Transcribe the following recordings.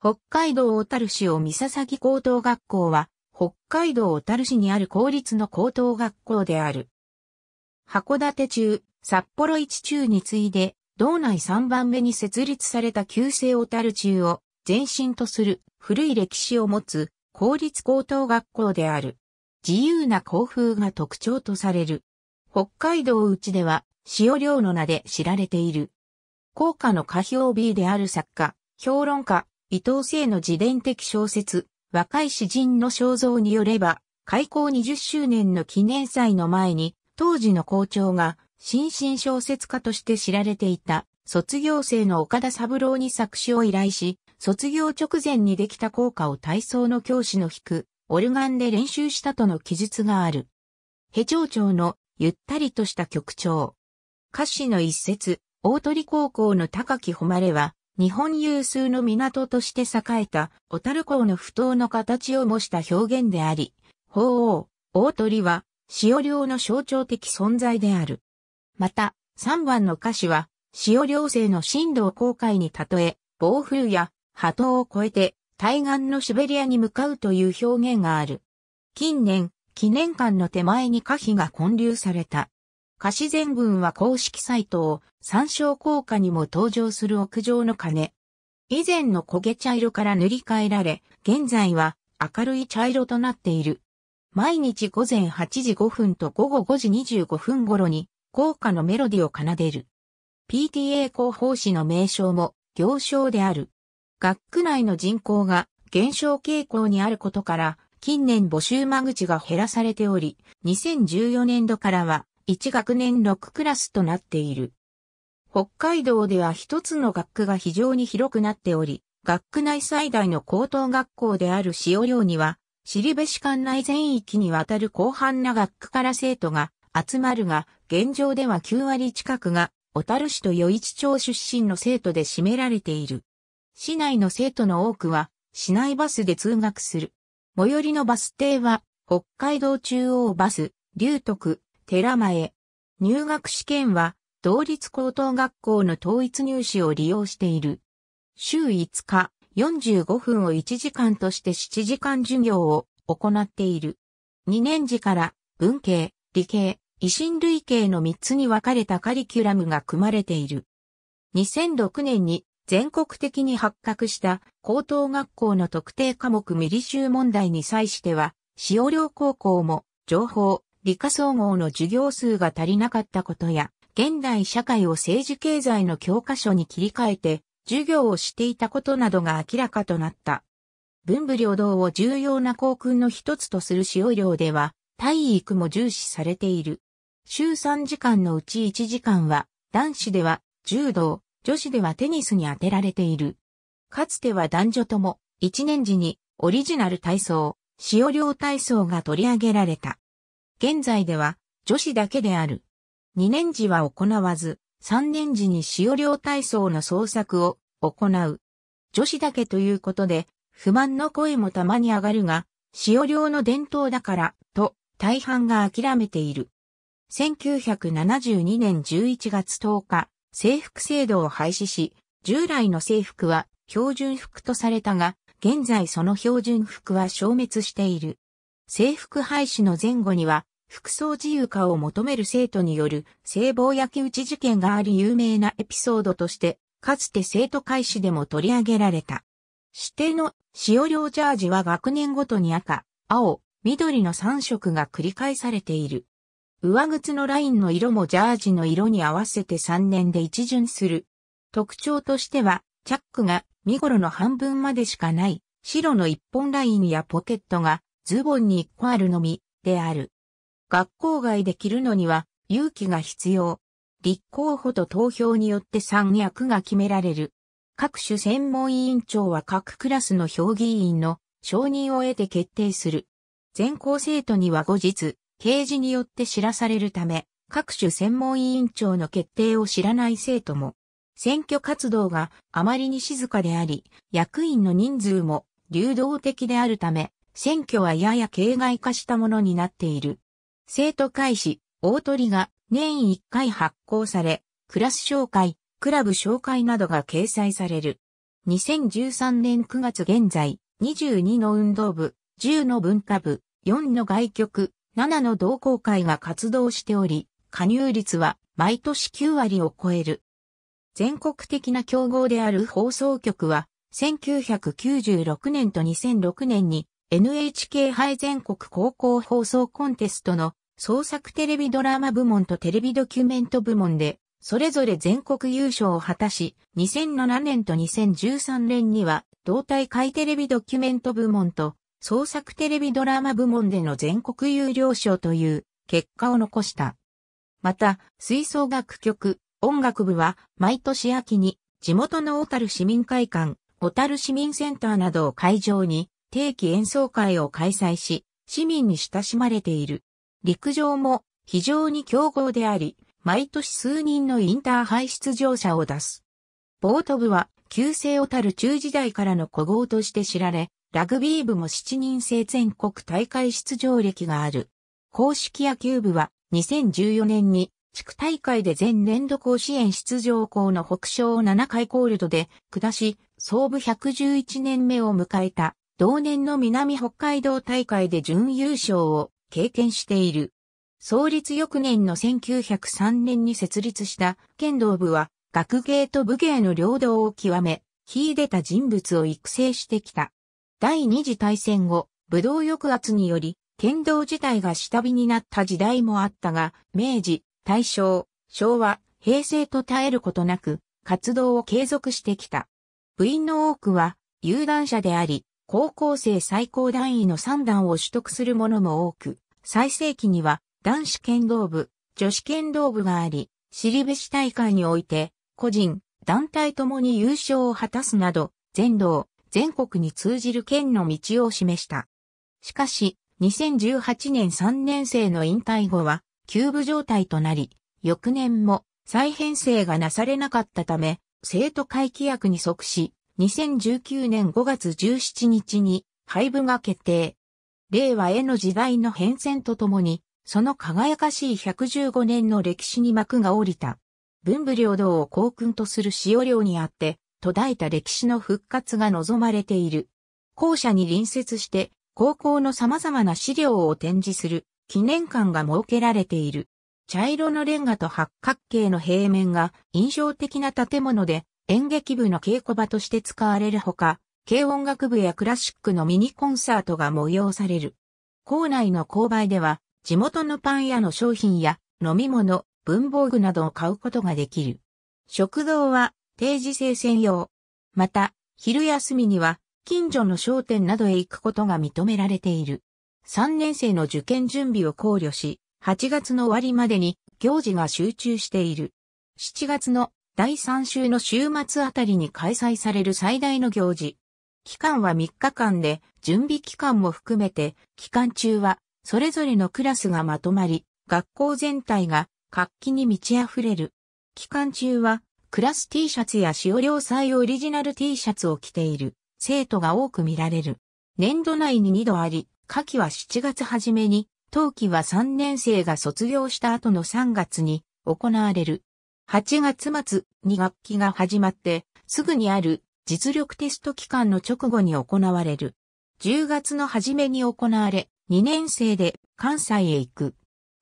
北海道小樽市を三笹高等学校は、北海道小樽市にある公立の高等学校である。函館中、札幌一中に次いで、道内3番目に設立された旧制小樽中を前身とする古い歴史を持つ公立高等学校である。自由な校風が特徴とされる。北海道内では、塩漁の名で知られている。校歌の歌評 B である作家、評論家、伊藤聖の自伝的小説、若い詩人の肖像によれば、開校20周年の記念祭の前に、当時の校長が、新進小説家として知られていた、卒業生の岡田三郎に作詞を依頼し、卒業直前にできた効果を体操の教師の弾く、オルガンで練習したとの記述がある。ヘ長長の、ゆったりとした曲調。歌詞の一節、大鳥高校の高木誉れは、日本有数の港として栄えた、小樽港の不当の形を模した表現であり、鳳凰、大鳥は、潮漁の象徴的存在である。また、3番の歌詞は、潮漁生の震度を航海に例え、暴風や波頭を越えて、対岸のシベリアに向かうという表現がある。近年、記念館の手前に歌碑が建立された。歌詞全文は公式サイトを参照効果にも登場する屋上の鐘。以前の焦げ茶色から塗り替えられ、現在は明るい茶色となっている。毎日午前8時5分と午後5時25分頃に、効果のメロディを奏でる。PTA 広報誌の名称も、行商である。学区内の人口が減少傾向にあることから、近年募集間口が減らされており、2014年度からは1学年6クラスとなっている。北海道では一つの学区が非常に広くなっており、学区内最大の高等学校である塩寮には、尻部市管内全域にわたる広範な学区から生徒が集まるが、現状では9割近くが、小樽市と余市町出身の生徒で占められている。市内の生徒の多くは、市内バスで通学する。最寄りのバス停は、北海道中央バス、龍徳、寺前。入学試験は、同立高等学校の統一入試を利用している。週5日、45分を1時間として7時間授業を行っている。2年時から文系、理系、維新類系の3つに分かれたカリキュラムが組まれている。2006年に全国的に発覚した高等学校の特定科目未リ修問題に際しては、塩良高校も情報、理科総合の授業数が足りなかったことや、現代社会を政治経済の教科書に切り替えて、授業をしていたことなどが明らかとなった。文武両道を重要な校訓の一つとする使用量では、体育も重視されている。週3時間のうち1時間は、男子では柔道、女子ではテニスに当てられている。かつては男女とも、1年時にオリジナル体操、使用量体操が取り上げられた。現在では女子だけである。2年時は行わず、3年時に使用量体操の創作を行う。女子だけということで、不満の声もたまに上がるが、使用量の伝統だから、と、大半が諦めている。1972年11月10日、制服制度を廃止し、従来の制服は標準服とされたが、現在その標準服は消滅している。制服廃止の前後には、服装自由化を求める生徒による性暴焼き打ち事件があり有名なエピソードとして、かつて生徒会誌でも取り上げられた。指定の使用量ジャージは学年ごとに赤、青、緑の3色が繰り返されている。上靴のラインの色もジャージの色に合わせて3年で一巡する。特徴としては、チャックが見頃の半分までしかない、白の一本ラインやポケットがズボンに1個あるのみ、である。学校外で着るのには勇気が必要。立候補と投票によって三役が決められる。各種専門委員長は各クラスの評議員の承認を得て決定する。全校生徒には後日、掲示によって知らされるため、各種専門委員長の決定を知らない生徒も、選挙活動があまりに静かであり、役員の人数も流動的であるため、選挙はやや形骸化したものになっている。生徒会士、大鳥が年1回発行され、クラス紹介、クラブ紹介などが掲載される。2013年9月現在、22の運動部、10の文化部、4の外局、7の同好会が活動しており、加入率は毎年9割を超える。全国的な競合である放送局は、1996年と2006年に NHK 杯全国高校放送コンテストの創作テレビドラマ部門とテレビドキュメント部門で、それぞれ全国優勝を果たし、2007年と2013年には、同大会テレビドキュメント部門と、創作テレビドラマ部門での全国優良賞という結果を残した。また、吹奏楽曲、音楽部は毎年秋に地元の小樽市民会館、小樽市民センターなどを会場に定期演奏会を開催し、市民に親しまれている。陸上も非常に強豪であり、毎年数人のインターハイ出場者を出す。ボート部は旧姓をたる中時代からの古豪として知られ、ラグビー部も7人制全国大会出場歴がある。公式野球部は2014年に地区大会で全年度甲子園出場校の北昇を7回コールドで下し、創部111年目を迎えた同年の南北海道大会で準優勝を経験している。創立翌年の1903年に設立した剣道部は学芸と武芸の両道を極め、秀でた人物を育成してきた。第二次大戦後、武道抑圧により、剣道自体が下火になった時代もあったが、明治、大正、昭和、平成と耐えることなく、活動を継続してきた。部員の多くは、有段者であり、高校生最高段位の3段を取得する者も多く、最盛期には男子剣道部、女子剣道部があり、尻リベ大会において、個人、団体ともに優勝を果たすなど、全道、全国に通じる県の道を示した。しかし、2018年3年生の引退後は、休部状態となり、翌年も再編成がなされなかったため、生徒会規約に即し、2019年5月17日に廃部が決定。令和への時代の変遷とともに、その輝かしい115年の歴史に幕が降りた。文武両道を航訓とする使用量にあって、途絶えた歴史の復活が望まれている。校舎に隣接して、高校の様々な資料を展示する記念館が設けられている。茶色のレンガと八角形の平面が印象的な建物で、演劇部の稽古場として使われるほか、軽音楽部やクラシックのミニコンサートが催される。校内の購買では、地元のパン屋の商品や飲み物、文房具などを買うことができる。食堂は定時制専用。また、昼休みには近所の商店などへ行くことが認められている。3年生の受験準備を考慮し、8月の終わりまでに行事が集中している。7月の第3週の週末あたりに開催される最大の行事。期間は3日間で、準備期間も含めて、期間中は、それぞれのクラスがまとまり、学校全体が活気に満ち溢れる。期間中は、クラス T シャツや使用量祭オリジナル T シャツを着ている生徒が多く見られる。年度内に2度あり、夏季は7月初めに、冬季は3年生が卒業した後の3月に行われる。8月末に学期が始まって、すぐにある実力テスト期間の直後に行われる。10月の初めに行われ、2年生で関西へ行く。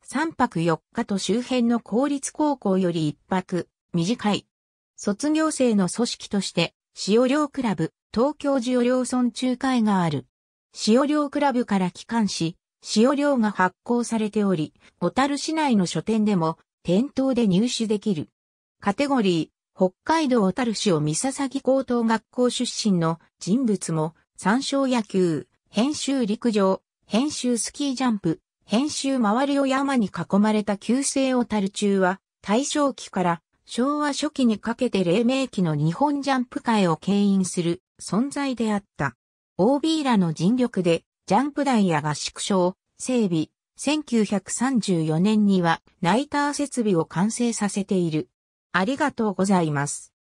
3泊4日と周辺の公立高校より1泊、短い。卒業生の組織として、塩寮クラブ、東京塩寮村中会がある。塩寮クラブから帰還し、塩寮が発行されており、小樽市内の書店でも、店頭で入手できる。カテゴリー、北海道小樽市を三笹木高等学校出身の人物も、参照野球、編集陸上、編集スキージャンプ、編集周りを山に囲まれた旧姓小樽中は、大正期から昭和初期にかけて黎明期の日本ジャンプ界を牽引する存在であった。OB らの尽力で、ジャンプ台や合宿所を整備、1934年にはナイター設備を完成させている。ありがとうございます。